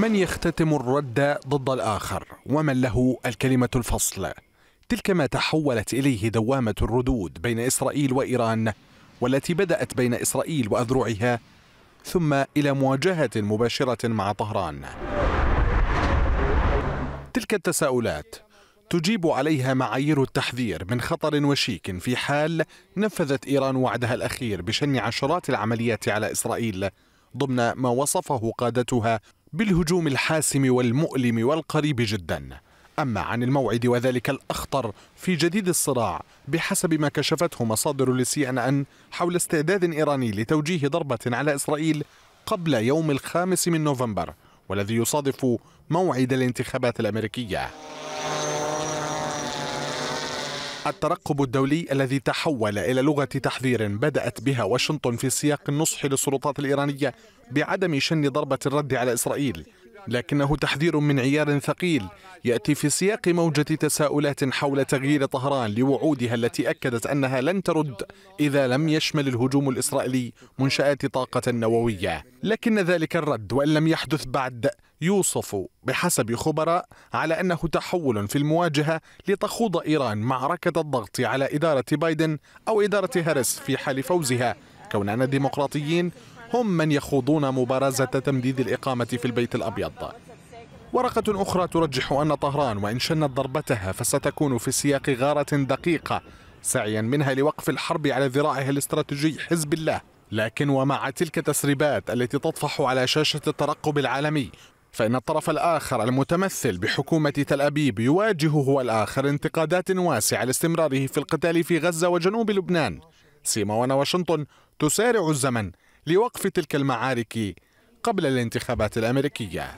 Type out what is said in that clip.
من يختتم الرد ضد الآخر ومن له الكلمة الفصل تلك ما تحولت إليه دوامة الردود بين إسرائيل وإيران والتي بدأت بين إسرائيل وأذرعها ثم إلى مواجهة مباشرة مع طهران تلك التساؤلات تجيب عليها معايير التحذير من خطر وشيك في حال نفذت إيران وعدها الأخير بشن عشرات العمليات على إسرائيل ضمن ما وصفه قادتها بالهجوم الحاسم والمؤلم والقريب جدا أما عن الموعد وذلك الأخطر في جديد الصراع بحسب ما كشفته مصادر لسي أن أن حول استعداد إيراني لتوجيه ضربة على إسرائيل قبل يوم الخامس من نوفمبر والذي يصادف موعد الانتخابات الأمريكية الترقب الدولي الذي تحول إلى لغة تحذير بدأت بها واشنطن في سياق النصح للسلطات الإيرانية بعدم شن ضربة الرد على إسرائيل لكنه تحذير من عيار ثقيل يأتي في سياق موجة تساؤلات حول تغيير طهران لوعودها التي أكدت أنها لن ترد إذا لم يشمل الهجوم الإسرائيلي منشآت طاقة نووية لكن ذلك الرد وإن لم يحدث بعد يوصف بحسب خبراء على أنه تحول في المواجهة لتخوض إيران معركة الضغط على إدارة بايدن أو إدارة هاريس في حال فوزها كون أن الديمقراطيين هم من يخوضون مبارزة تمديد الإقامة في البيت الأبيض ورقة أخرى ترجح أن طهران وإن شنت ضربتها فستكون في سياق غارة دقيقة سعيا منها لوقف الحرب على ذراعها الاستراتيجي حزب الله لكن ومع تلك التسريبات التي تطفح على شاشة الترقب العالمي فإن الطرف الآخر المتمثل بحكومة تل أبيب يواجه هو الآخر انتقادات واسعة لاستمراره في القتال في غزة وجنوب لبنان سيما وأن واشنطن تسارع الزمن لوقف تلك المعارك قبل الانتخابات الأمريكية